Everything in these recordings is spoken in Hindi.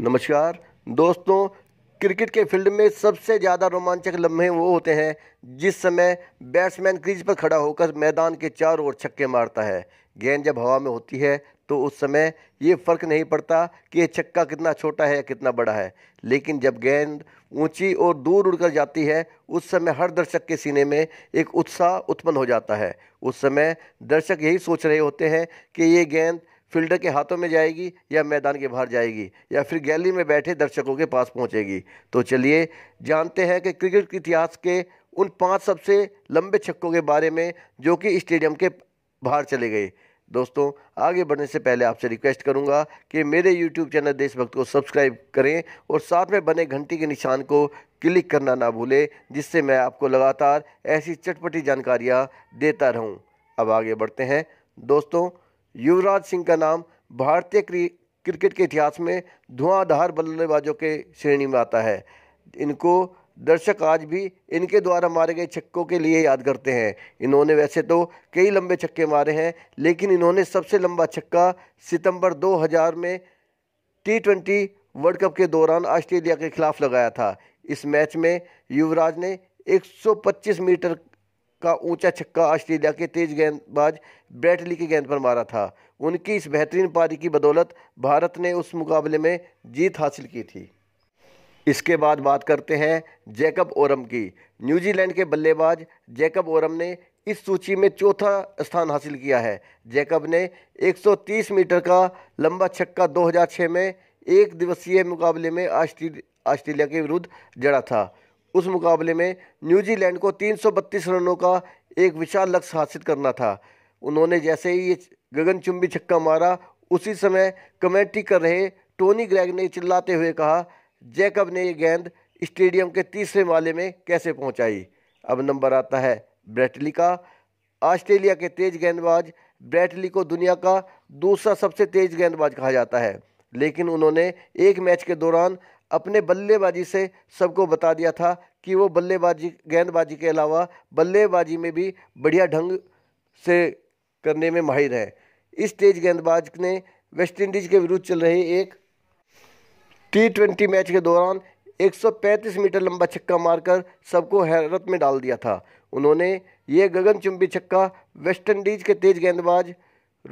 नमस्कार दोस्तों क्रिकेट के फील्ड में सबसे ज़्यादा रोमांचक लम्हे वो होते हैं जिस समय बैट्समैन क्रीज पर खड़ा होकर मैदान के चारों ओर छक्के मारता है गेंद जब हवा में होती है तो उस समय ये फ़र्क नहीं पड़ता कि ये छक्का कितना छोटा है या कितना बड़ा है लेकिन जब गेंद ऊंची और दूर उड़कर जाती है उस समय हर दर्शक के सीने में एक उत्साह उत्पन्न हो जाता है उस समय दर्शक यही सोच रहे होते हैं कि ये गेंद फील्डर के हाथों में जाएगी या मैदान के बाहर जाएगी या फिर गैली में बैठे दर्शकों के पास पहुंचेगी तो चलिए जानते हैं कि क्रिकेट के इतिहास के उन पांच सबसे लंबे छक्कों के बारे में जो कि स्टेडियम के बाहर चले गए दोस्तों आगे बढ़ने से पहले आपसे रिक्वेस्ट करूंगा कि मेरे यूट्यूब चैनल देशभक्त को सब्सक्राइब करें और साथ में बने घंटी के निशान को क्लिक करना ना भूलें जिससे मैं आपको लगातार ऐसी चटपटी जानकारियाँ देता रहूँ अब आगे बढ़ते हैं दोस्तों युवराज सिंह का नाम भारतीय क्रिकेट के इतिहास में धुआंधार बल्लेबाजों के श्रेणी में आता है इनको दर्शक आज भी इनके द्वारा मारे गए छक्कों के लिए याद करते हैं इन्होंने वैसे तो कई लंबे छक्के मारे हैं लेकिन इन्होंने सबसे लंबा छक्का सितंबर 2000 में टी ट्वेंटी वर्ल्ड कप के दौरान ऑस्ट्रेलिया के खिलाफ लगाया था इस मैच में युवराज ने 125 मीटर का ऊंचा छक्का ऑस्ट्रेलिया के तेज गेंदबाज ब्रैटली की गेंद पर मारा था उनकी इस बेहतरीन पारी की बदौलत भारत ने उस मुकाबले में जीत हासिल की थी इसके बाद बात करते हैं जैकब ओरम की न्यूजीलैंड के बल्लेबाज जैकब ओरम ने इस सूची में चौथा स्थान हासिल किया है जैकब ने 130 मीटर का लंबा छक्का 2006 में एक दिवसीय मुकाबले में ऑस्ट्रेलिया के विरुद्ध जड़ा था उस मुकाबले में न्यूजीलैंड को 332 रनों का एक विशाल लक्ष्य हासिल करना था उन्होंने जैसे ही ये गगनचुंबी छक्का मारा उसी समय कमेंट्री कर रहे टोनी ग्रैग ने चिल्लाते हुए कहा जैकब ने ये गेंद स्टेडियम के तीसरे माले में कैसे पहुंचाई अब नंबर आता है ब्रैटली का ऑस्ट्रेलिया के तेज गेंदबाज ब्रैटली को दुनिया का दूसरा सबसे तेज गेंदबाज कहा जाता है लेकिन उन्होंने एक मैच के दौरान अपने बल्लेबाजी से सबको बता दिया था कि वो बल्लेबाजी गेंदबाजी के अलावा बल्लेबाजी में भी बढ़िया ढंग से करने में माहिर है इस तेज गेंदबाज ने वेस्टइंडीज़ के विरुद्ध चल रहे एक टी ट्वेंटी मैच के दौरान 135 मीटर लंबा छक्का मारकर सबको हैरत में डाल दिया था उन्होंने ये गगनचुंबी छक्का वेस्टइंडीज़ के तेज गेंदबाज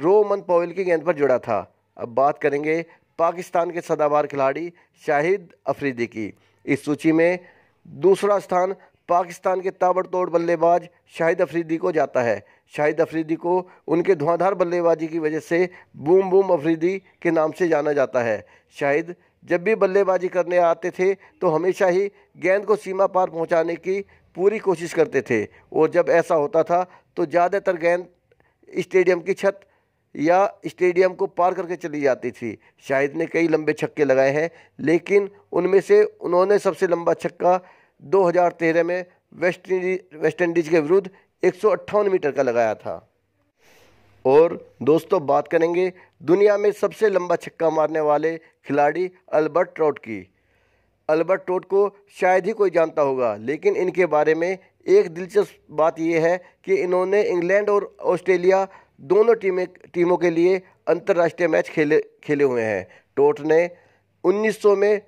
रोमन पॉवेल की गेंद पर जुड़ा था अब बात करेंगे पाकिस्तान के सदाबार खिलाड़ी शाहिद अफरीदी की इस सूची में दूसरा स्थान पाकिस्तान के ताबड़तोड़ बल्लेबाज शाहिद अफरीदी को जाता है शाहिद अफरीदी को उनके धुआंधार बल्लेबाजी की वजह से बूम बूम अफरीदी के नाम से जाना जाता है शाहिद जब भी बल्लेबाजी करने आते थे तो हमेशा ही गेंद को सीमा पार पहुंचाने की पूरी कोशिश करते थे और जब ऐसा होता था तो ज़्यादातर गेंद स्टेडियम की छत या स्टेडियम को पार करके चली जाती थी शाहिद ने कई लंबे छक्के लगाए हैं लेकिन उनमें से उन्होंने सबसे लंबा छक्का 2013 में वेस्ट वेस्ट इंडीज के विरुद्ध एक मीटर का लगाया था और दोस्तों बात करेंगे दुनिया में सबसे लंबा छक्का मारने वाले खिलाड़ी अल्बर्ट ट्रॉट की अल्बर्ट ट्रॉट को शायद ही कोई जानता होगा लेकिन इनके बारे में एक दिलचस्प बात यह है कि इन्होंने इंग्लैंड और ऑस्ट्रेलिया दोनों टीमें टीमों के लिए अंतर्राष्ट्रीय मैच खेले खेले हुए हैं टोट ने 1900 में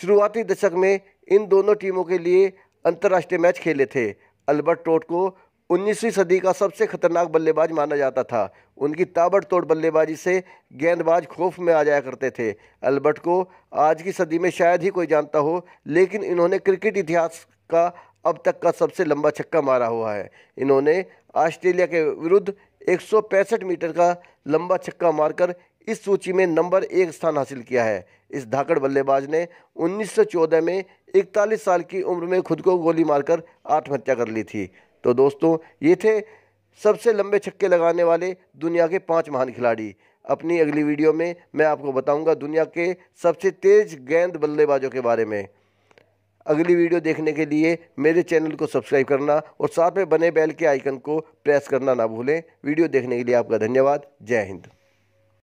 शुरुआती दशक में इन दोनों टीमों के लिए अंतर्राष्ट्रीय मैच खेले थे अल्बर्ट टोट को 19वीं सदी का सबसे खतरनाक बल्लेबाज माना जाता था उनकी ताबड़तोड़ बल्लेबाजी से गेंदबाज खौफ में आ जाया करते थे अल्बर्ट को आज की सदी में शायद ही कोई जानता हो लेकिन इन्होंने क्रिकेट इतिहास का अब तक का सबसे लंबा छक्का मारा हुआ है इन्होंने ऑस्ट्रेलिया के विरुद्ध एक मीटर का लंबा छक्का मारकर इस सूची में नंबर एक स्थान हासिल किया है इस धाकड़ बल्लेबाज ने 1914 में 41 साल की उम्र में खुद को गोली मारकर आत्महत्या कर ली थी तो दोस्तों ये थे सबसे लंबे छक्के लगाने वाले दुनिया के पांच महान खिलाड़ी अपनी अगली वीडियो में मैं आपको बताऊंगा दुनिया के सबसे तेज गेंद बल्लेबाजों के बारे में अगली वीडियो देखने के लिए मेरे चैनल को सब्सक्राइब करना और साथ में बने बेल के आइकन को प्रेस करना ना भूलें वीडियो देखने के लिए आपका धन्यवाद जय हिंद